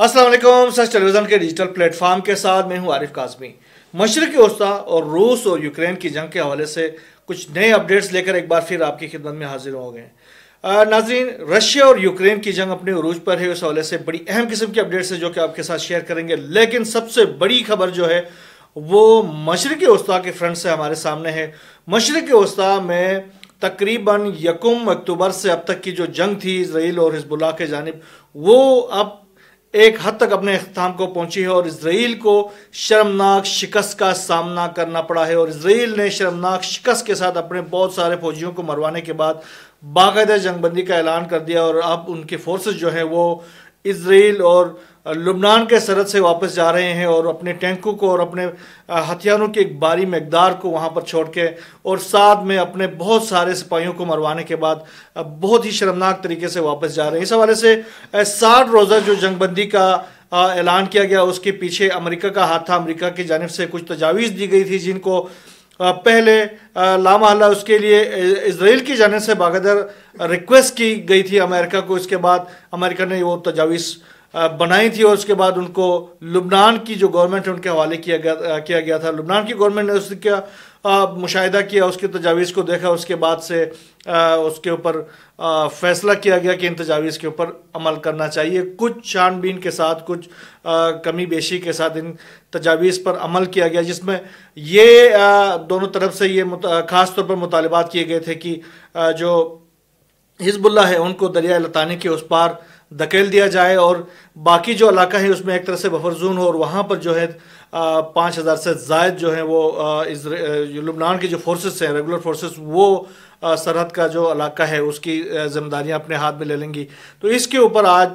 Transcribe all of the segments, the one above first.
Aslam Such television के digital platform के साथ मैं हूँ आरिफ काजमी मशरक़ी वस्ता और रूस और यूक्रेन की जंग के हवाले से कुछ नए अपडेट्स लेकर एक बार फिर आपकी खिदमत में हाजिर हो गए नाजरीन रशिया और यूक्रेन की जंग अपने अरूज पर है उस हवाले से बड़ी अहम किस्म की अपडेट्स है जो कि आपके साथ शेयर करेंगे लेकिन सबसे बड़ी खबर जो है वो मशरक़ी वस्ती के फ्रंट से हमारे सामने है मशरक़ी वस्ती में तकरीबन यकम अक्टूबर से अब तक की जो जंग थी इसराइल और हिजबुल्ला के जानब वो अब एक हद तक अपने अख्ताम को पहुंची है और इसराइल को शर्मनाक शिकस्त का सामना करना पड़ा है और इसराइल ने शर्मनाक शिकस्त के साथ अपने बहुत सारे फौजियों को मरवाने के बाद बाकायदा जंगबंदी का ऐलान कर दिया और अब उनके फोर्सेस जो हैं वो इसराइल और लुबनान के सरहद से वापस जा रहे हैं और अपने टैंकों को और अपने हथियारों की एक भारी मकदार को वहाँ पर छोड़ के और साथ में अपने बहुत सारे सिपाहियों को मरवाने के बाद बहुत ही शर्मनाक तरीके से वापस जा रहे हैं इस हवाले से साठ रोज़ा जो जंगबंदी का ऐलान किया गया उसके पीछे अमेरिका का हाथ था अमेरिका की जानब से कुछ तजावीज़ दी गई थी जिनको पहले लामा हल्ला उसके लिए इसराइल की जाने से बागदर रिक्वेस्ट की गई थी अमेरिका को इसके बाद अमेरिका ने वो तजावीज़ बनाई थी और उसके बाद उनको लुबनान की जो गवर्नमेंट है उनके हवाले किया गया किया गया था लुबनान की गवर्नमेंट ने उसका मुशाहिदा किया उसकी तजावीज़ को देखा उसके बाद से आ, उसके ऊपर फ़ैसला किया गया कि इन तजावीज़ के ऊपर अमल करना चाहिए कुछ छानबीन के साथ कुछ आ, कमी बेशी के साथ इन तजावीज़ पर अमल किया गया जिसमें ये आ, दोनों तरफ से ये ख़ास तौर पर मुतालबात किए गए थे कि जो हिजबुल्ला है उनको दरिया लतानी के उस पार धकेल दिया जाए और बाकी जो इलाका है उसमें एक तरह से जून हो और वहाँ पर जो है पाँच हज़ार से जायद जो है वो लुबनान की जो फोर्सेस हैं रेगुलर फोर्सेस वो सरहद का जो इलाका है उसकी जिम्मेदारियाँ अपने हाथ में ले लेंगी तो इसके ऊपर आज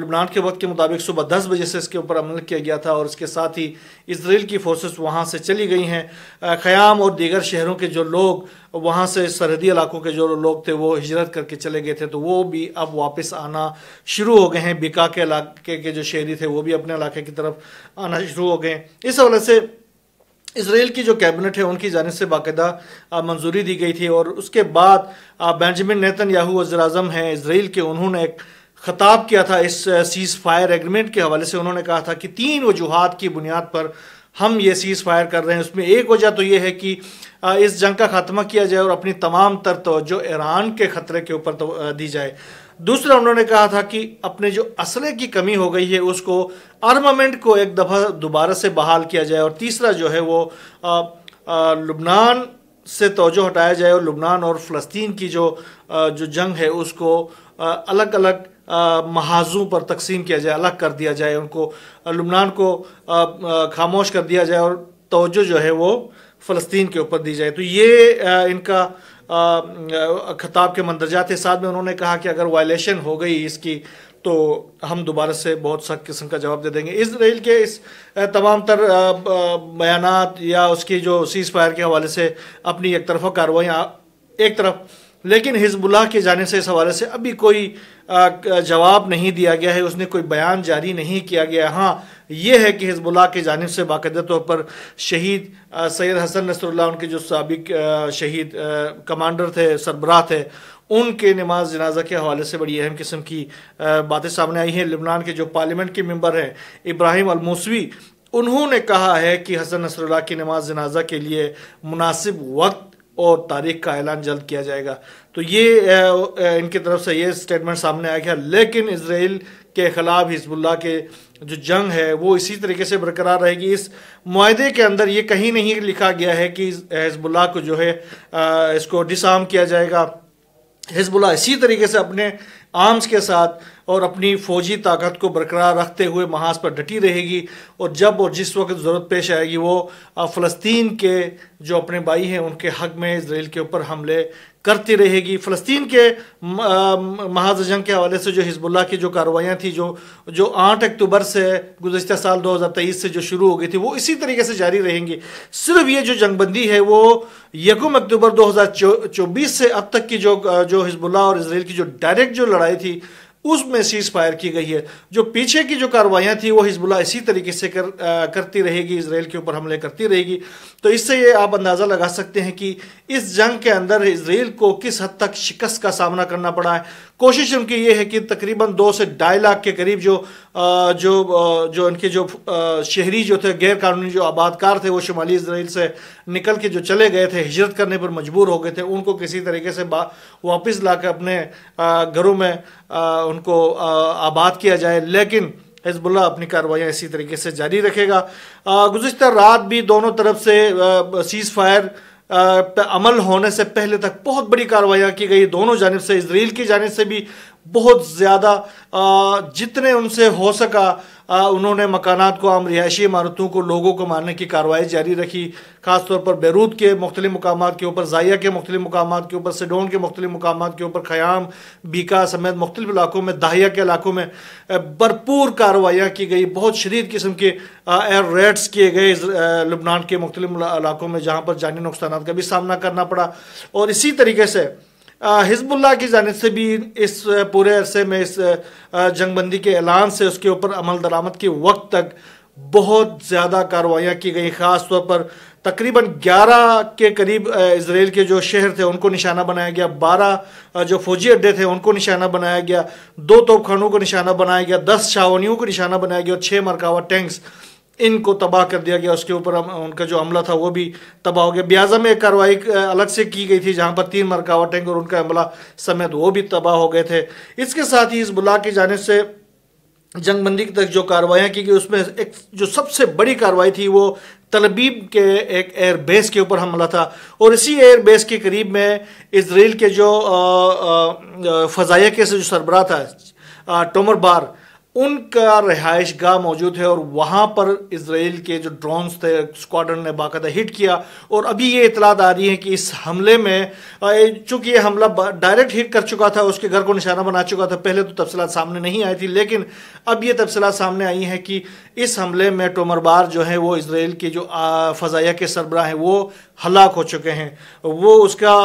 लुबनान के वक्त के मुताबिक सुबह दस बजे से इसके ऊपर अमल किया गया था और इसके साथ ही इसराइल की फोर्सेस वहाँ से चली गई हैं ख़याम और दीगर शहरों के जो लोग वहाँ से सरहदी इलाकों के जो लोग थे वो हिजरत करके चले गए थे तो वो भी अब वापस आना शुरू हो गए हैं बिका के इलाके के जो शहरी थे वो भी अपने इलाके की तरफ आना शुरू हो गए इस हवाले से इसराइल की जो कैबिनेट है उनकी जानब से बाकायदा मंजूरी दी गई थी और उसके बाद बेंजामिन नेतन याहू वजर अजम हैं इसराइल के उन्होंने एक खताब किया था इस सीज़ फायर एग्रीमेंट के हवाले से उन्होंने कहा था कि तीन वजूहत की बुनियाद पर हम ये सीज़ फायर कर रहे हैं उसमें एक वजह तो ये है कि इस जंग का खात्मा किया जाए और अपनी तमाम तर तोजो ईरान के ख़तरे के ऊपर तो दी जाए दूसरा उन्होंने कहा था कि अपने जो असले की कमी हो गई है उसको आर्मामेंट को एक दफ़ा दोबारा से बहाल किया जाए और तीसरा जो है वो लुबनान से तोजो हटाया जाए और लुबनान और फ़लस्तीन की जो आ, जो जंग है उसको अलग अलग महाजों पर तकसीम किया जाए अलग कर दिया जाए उनको लुबनान को खामोश कर दिया जाए और तोजो जो है वो फ़लस्तीन के ऊपर दी जाए तो ये इनका खताब के मंदरजा थे साथ में उन्होंने कहा कि अगर वायलेशन हो गई इसकी तो हम दोबारा से बहुत सख्त किस्म का जवाब दे देंगे इसराइल के इस तमाम तर बयान या उसकी जो सीज़ फायर के हवाले से अपनी एक तरफा कार्रवाई एक तरफ लेकिन हिजबुल्लाह के जाने से इस हवाले से अभी कोई जवाब नहीं दिया गया है उसने कोई बयान जारी नहीं किया गया हाँ ये है कि हिजबुल्ला की जानब से बाकायदा तौर पर शहीद सैद हसन नसरुल्ला उनके जो सबक शहीद कमांडर थे सरबराह थे उनके नमाज जनाजा के हवाले से बड़ी अहम किस्म की बातें सामने आई हैं लिबनान के जो पार्लियामेंट के मेम्बर हैं इब्राहिम अलमोसवी उन्होंने कहा है कि हसन नसरुल्ला की नमाज जनाजा के लिए मुनासिब वक्त और तारीख का ऐलान जल्द किया जाएगा तो ये इनकी तरफ से ये स्टेटमेंट सामने आ गया लेकिन इसराइल के खिलाफ हिजबुल्ला के जो जंग है वो इसी तरीके से बरकरार रहेगी इस माहे के अंदर ये कहीं नहीं लिखा गया है कि हिजबुल्ला को जो है इसको डिसआर्म किया जाएगा हिजबुल्ला इसी तरीके से अपने आर्म्स के साथ और अपनी फौजी ताकत को बरकरार रखते हुए महाज पर डटी रहेगी और जब और जिस वक्त ज़रूरत पेश आएगी वो फ़लस्तीन के जो अपने भाई हैं उनके हक में इसराइल के ऊपर हमले करती रहेगी फ़लस्तीन के महाज जंग के हवाले से जो हिजबुल्ला की जो कार्रवाइयाँ थी जो जो आठ अक्टूबर से गुजशत साल तेईस से जो शुरू हो गई थी वो इसी तरीके से जारी रहेंगी सिर्फ ये जो जंगबंदी है वो यकम अक्टूबर चौबीस से अब तक की जो जो हिजबुल्ला और इसराइल की जो डायरेक्ट जो लड़ाई थी उसमें सीज फायर की गई है जो पीछे की जो कार्रवाइयाँ थी वो हिजबुल्ला इसी तरीके से कर आ, करती रहेगी इसराइल के ऊपर हमले करती रहेगी तो इससे ये आप अंदाज़ा लगा सकते हैं कि इस जंग के अंदर इसराइल को किस हद तक शिकस्त का सामना करना पड़ा है कोशिश उनकी ये है कि तकरीबन दो से ढाई लाख के करीब जो जो जो इनके जो शहरी जो थे गैर कानूनी जो आबादकार थे वो शुमाली इसराइल से निकल के जो चले गए थे हिजरत करने पर मजबूर हो गए थे उनको किसी तरीके से वापस ला अपने घरों में उनको आबाद किया जाए लेकिन हिजबुल्ला अपनी कार्रवाइयाँ इसी तरीके से जारी रखेगा गुज्तर रात भी दोनों तरफ से सीज़ फायर पे अमल होने से पहले तक बहुत बड़ी कार्रवाइयाँ की गई दोनों जानब से इसराइल की जानब से भी बहुत ज़्यादा जितने उनसे हो सका उन्होंने मकानात को आम रिहायशी इमारतों को लोगों को मारने की कार्रवाई जारी रखी खासतौर पर बैरूत के मुख्तलि मकाम के ऊपर जाया के मुख्तलि मकाम के ऊपर सिडोन के मुख्तलि मकाम के ऊपर ख़याम बीका समेत मुख्तलिफ इलाकों में दाहिया के इलाकों में भरपूर कार्रवाइयाँ की गई बहुत शदीद किस्म के एयर रेड्स किए गए लबनान के मुख्तलिफ इलाकों में जहाँ पर जानी नुकसान का भी सामना करना पड़ा और इसी तरीके से हिजबुल्ला की जानब से भी इस पूरे अरसे में इस जंगबंदी के ऐलान से उसके ऊपर अमल दरामद के वक्त तक बहुत ज़्यादा कार्रवाइयाँ की गई ख़ास तौर पर तकरीबन 11 के करीब इसराइल के जो शहर थे उनको निशाना बनाया गया 12 जो फौजी अड्डे थे उनको निशाना बनाया गया दो तोपखानों को निशाना बनाया गया 10 छावनियों को निशाना बनाया गया और छः मरकावा टैंक्स इनको तबाह कर दिया गया उसके ऊपर उनका जो हमला था वो भी तबाह हो गया ब्याजा में एक कार्रवाई अलग से की गई थी जहाँ पर तीन मरकावा टैंक और उनका हमला समेत वो भी तबाह हो गए थे इसके साथ ही इस बुला की जाने से जंगबंदी तक जो कार्रवाइयाँ की गई उसमें एक जो सबसे बड़ी कार्रवाई थी वो तलबीब के एक एयर बेस के ऊपर हमला था और इसी एयर बेस के करीब में इसराइल के जो फ़जाइया के से जो सरबरा था टोमर बार उनका रिहाइश गाह मौजूद है और वहाँ पर इसराइल के जो ड्रोन्स थे स्क्वाडन ने बाकायदा हिट किया और अभी ये इतलात आ रही है कि इस हमले में चूंकि ये हमला डायरेक्ट हिट कर चुका था उसके घर को निशाना बना चुका था पहले तो तफसलत सामने नहीं आई थी लेकिन अब ये तफसलत सामने आई है कि इस हमले में टोमरबार जो है वो इसराइल के जो फ़जाया के सरबराह हैं वो हलाक हो चुके हैं वो उसका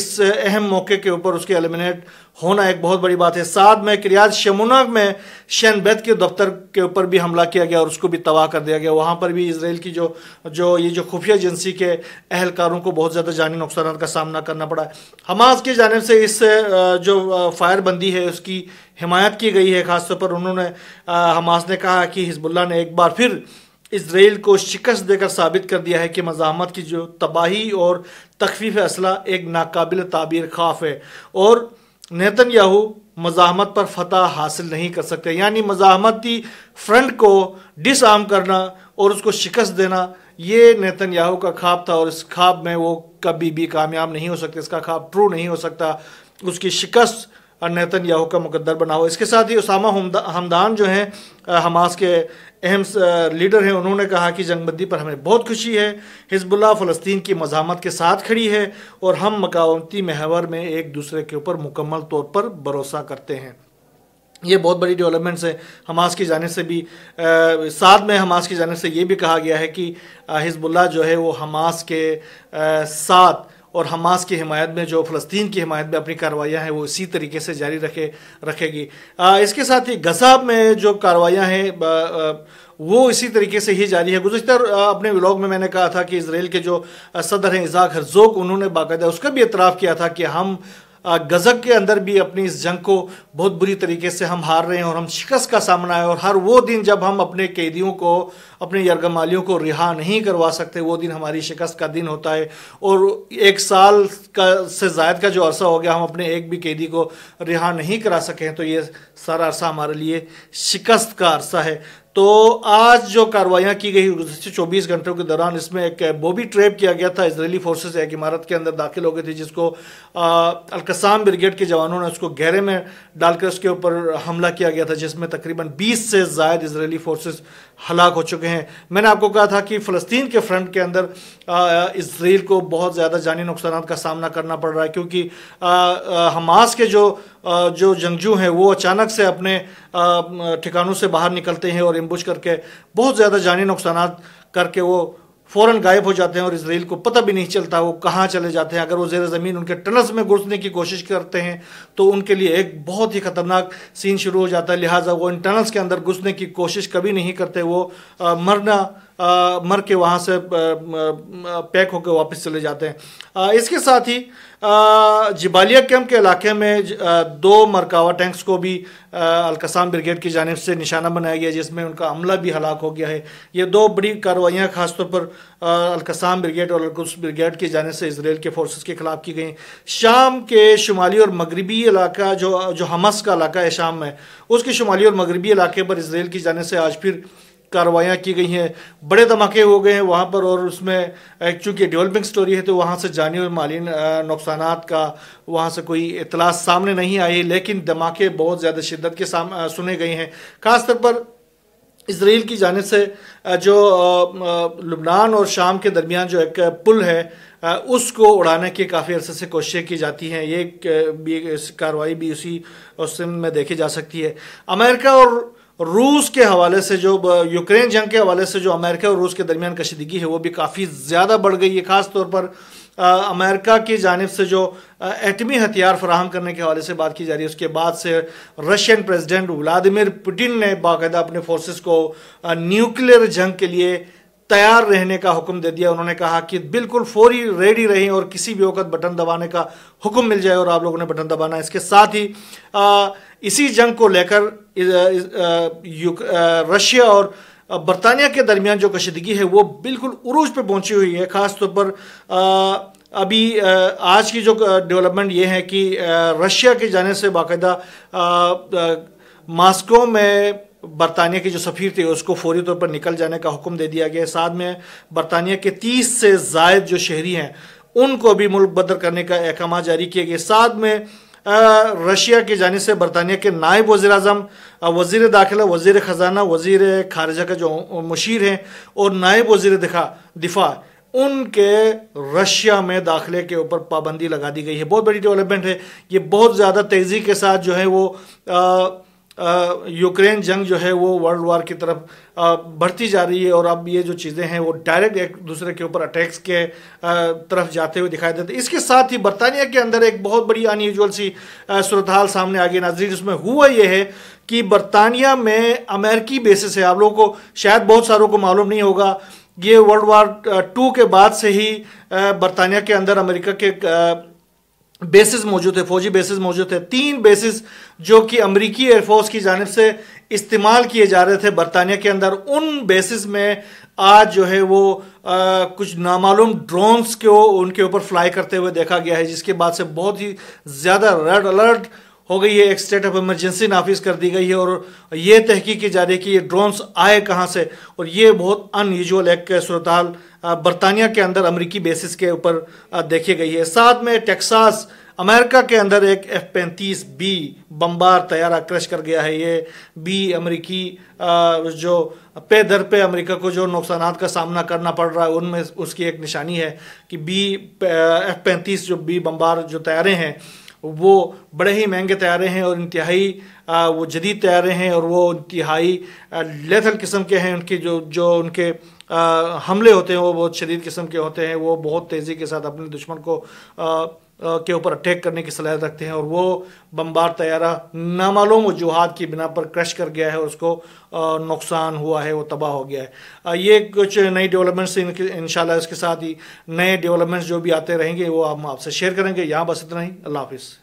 इस अहम मौके के ऊपर उसके एलिमिनेट होना एक बहुत बड़ी बात है साथ में क्रियाज शमुना में शैन बैत के दफ्तर के ऊपर भी हमला किया गया और उसको भी तबाह कर दिया गया वहाँ पर भी इसराइल की जो जो ये जो खुफिया एजेंसी के अहलकारों को बहुत ज़्यादा जानी नुकसान का सामना करना पड़ा है हमास की जानब से इस जो फायरबंदी है उसकी हिमायत की गई है ख़ासतौर पर उन्होंने हमास ने कहा कि हिजबुल्ला ने एक बार फिर इसराइल को शिकस्त देकर साबित कर दिया है कि मजामत की जो तबाही और तकफीफ असला एक नाकबिल ताबीर खाफ है और नेतन याहू मजामत पर फतह हासिल नहीं कर सकते यानी मजामती फ्रंट को डिसआर्म करना और उसको शिकस्त देना ये नेतन याहू का ख्वाब था और इस ख्वाब में वो कभी भी कामयाब नहीं हो सकते इसका ख्वाब ट्रू नहीं हो सकता उसकी शिकस्त नेतन याहू का मुकद्दर बना हो इसके साथ ही उसामा हमदान जो हैं हमास के अहम लीडर हैं उन्होंने कहा कि जंगबंदी पर हमें बहुत खुशी है हिजबुल्ला फ़लस्तीन की मजामत के साथ खड़ी है और हम मकावती महवर में एक दूसरे के ऊपर मुकम्मल तौर पर भरोसा करते हैं ये बहुत बड़ी डेवलपमेंट्स है हमास की जाने से भी आ, साथ में हमास की जाने से ये भी कहा गया है कि हिजबुल्ला जो है वो हमास के आ, साथ और हमास की हिमायत में जो फ़लस्तीन की हिमायत में अपनी कार्रवाइयाँ हैं वो इसी तरीके से जारी रखे रखेगी आ, इसके साथ ही गजा में जो कार्रवाइयाँ हैं वो इसी तरीके से ही जारी है गुजशत अपने व्लॉग में मैंने कहा था कि इसराइल के जो सदर हैं इजाक हरजोक उन्होंने बाकायदा उसका भी एतराफ़ किया था कि हम गज़ब के अंदर भी अपनी इस जंग को बहुत बुरी तरीके से हम हार रहे हैं और हम शिकस्त का सामना है और हर वो दिन जब हम अपने कैदियों को अपने यरगमालियों को रिहा नहीं करवा सकते वो दिन हमारी शिकस्त का दिन होता है और एक साल का से जायद का जो अरसा हो गया हम अपने एक भी कैदी को रिहा नहीं करा सके तो ये सारा अरसा हमारे लिए शिकस्त का अरसा है तो आज जो कार्रवाइयाँ की गई गुजशत चौबीस घंटों के दौरान इसमें एक बोबी ट्रैप किया गया था इसराइली फोर्सेज एक इमारत के अंदर दाखिल हो गई थी जिसको अलकसाम ब्रिगेड के जवानों ने उसको गहरे में डालकर उसके ऊपर हमला किया गया था जिसमें तकरीबन बीस से जायद इसराइली फोर्सेज हलाक हो चुके हैं मैंने आपको कहा था कि फ़लस्तीन के फ्रंट के अंदर इसराइल को बहुत ज़्यादा जानी नुकसान का सामना करना पड़ रहा है क्योंकि हमास के जो जो जंगजू हैं वो अचानक से अपने ठिकानों से बाहर निकलते हैं और एम्बुश करके बहुत ज़्यादा जानी नुकसान करके वो फ़ौरन गायब हो जाते हैं और इसराइल को पता भी नहीं चलता वो कहाँ चले जाते हैं अगर वो जेर ज़मीन उनके टनल्स में घुसने की कोशिश करते हैं तो उनके लिए एक बहुत ही ख़तरनाक सीन शुरू हो जाता है लिहाजा वो इन टनल्स के अंदर घुसने की कोशिश कभी नहीं करते वो आ, मरना मर के वहाँ से पैक होकर वापस चले जाते हैं इसके साथ ही जिबालिया कैंप के इलाके में दो मरकावा टैंक्स को भी अलकसाम ब्रिगेड की जानब से निशाना बनाया गया जिसमें उनका हमला भी हलाक हो गया है ये दो बड़ी कार्रवाइयाँ खासतौर पर अलकसाम ब्रिगेड और अलकुस ब्रिगेड की जानब से इसराइल के फोर्सेस के खिलाफ की गई शाम के शुमाली और मगरबी इलाका जो जो हमस का इलाका है शाम में उसके शुमाली और मगरबी इलाके पर इसराइल की जानब से आज फिर कार्रवाइयाँ की गई हैं बड़े धमाके हो गए हैं वहाँ पर और उसमें चूँकि डेवलपिंग स्टोरी है तो वहाँ से जानी और माली नुकसान का वहाँ से कोई इतला सामने नहीं आई लेकिन धमाके बहुत ज़्यादा शिद्दत के साम सुने गए हैं खासतौर पर इसराइल की जानब से जो लुबनान और शाम के दरमियान जो एक पुल है उसको उड़ाने की काफ़ी अरसे से कोशिशें की जाती हैं ये भी कार्रवाई भी उसी उस में देखी जा सकती है अमेरिका और रूस के हवाले से जो यूक्रेन जंग के हवाले से जो अमेरिका और रूस के दरमियान कशीदगी है वो भी काफ़ी ज़्यादा बढ़ गई है ख़ास तौर पर अमेरिका की जानब से जो एटमी हथियार फराहम करने के हवाले से बात की जा रही है उसके बाद से रशियन प्रेसिडेंट व्लादिमिर पुटिन ने बाकायदा अपने फोर्सेस को न्यूक्लियर जंग के लिए तैयार रहने का हुक्म दे दिया उन्होंने कहा कि बिल्कुल फौरी रेडी रहें और किसी भी वक्त बटन दबाने का हुक्म मिल जाए और आप लोगों ने बटन दबाना इसके साथ ही आ, इसी जंग को लेकर रशिया और बरतानिया के दरमियान जो कशीदगी है वो बिल्कुल उरूज पर पहुंची हुई है ख़ासतौर पर अभी आज की जो डेवलपमेंट ये है कि रशिया के जाने से बाकायदा मास्को में बरतानिया के जो सफ़ीर थे उसको फौरी तौर पर निकल जाने का हुक्म दे दिया गया साथ में बरतानिया के तीस से जायद जो शहरी हैं उनको भी मुल्क बदर करने का अहकाम जारी किए गए साथ में रशिया की जाने से बरतानिया के नायब वज़ी अजम वज़ी दाखिला वज़ी ख़जाना वज़ी खारजा के जो मशीर हैं और नायब वज़ी दिखा दिफा उनके रशिया में दाखिले के ऊपर पाबंदी लगा दी गई है बहुत बड़ी डेवलपमेंट है ये बहुत ज़्यादा तेज़ी के साथ जो है वो आ, यूक्रेन जंग जो है वो वर्ल्ड वार की तरफ बढ़ती जा रही है और अब ये जो चीज़ें हैं वो डायरेक्ट एक दूसरे के ऊपर अटैक्स के तरफ जाते हुए दिखाई देते इसके साथ ही बरतानिया के अंदर एक बहुत बड़ी अनयूजल सी सूरत हाल सामने आ गई नाजरीन जिसमें हुआ ये है कि बरतानिया में अमेरिकी बेसिस है आप लोगों को शायद बहुत सारों को मालूम नहीं होगा ये वर्ल्ड वार टू के बाद से ही बरतानिया के अंदर अमेरिका के बेसिस मौजूद थे फौजी बेसिस मौजूद थे तीन बेसिस जो कि अमरीकी एयरफोर्स की जानब से इस्तेमाल किए जा रहे थे बरतानिया के अंदर उन बेसिस में आज जो है वो आ, कुछ नामालूम ड्रोन्स को उनके ऊपर फ्लाई करते हुए देखा गया है जिसके बाद से बहुत ही ज़्यादा रेड अलर्ट हो गई है एक स्टेट ऑफ इमरजेंसी नाफिज कर दी गई है और ये तहकीक की जा रही है कि ये ड्रोन्स आए कहाँ से और ये बहुत अनयूजल एक सूरत बरतानिया के अंदर अमरीकी बेसिस के ऊपर देखी गई है साथ में टेक्सास अमेरिका के अंदर एक एफ पैंतीस बी बम्बार तैयारा क्रश कर गया है ये बी अमरीकी जो पे दर पे अमरीका को जो नुकसान का सामना करना पड़ रहा है उनमें उसकी एक निशानी है कि बी एफ पैंतीस जो बी बम्बार जो तैयारे हैं वो बड़े ही महंगे तैयारे हैं और इंतहाई वो जदीद तैयारे हैं और वो इंतहाई लेथल किस्म के हैं उनके जो जो उनके हमले होते हैं वो बहुत शदीद किस्म के होते हैं वो बहुत तेज़ी के साथ अपने दुश्मन को के ऊपर अटैक करने की सलाह रखते हैं और वो बम्बार तैयारा नामालूम वजूहत की बिना पर क्रश कर गया है और उसको नुकसान हुआ है वो तबाह हो गया है ये कुछ नई डेवलपमेंट्स इन इसके साथ ही नए डेवलपमेंट्स जो भी आते रहेंगे वो हम आपसे शेयर करेंगे यहाँ बस इतना ही अल्लाह हाफिज़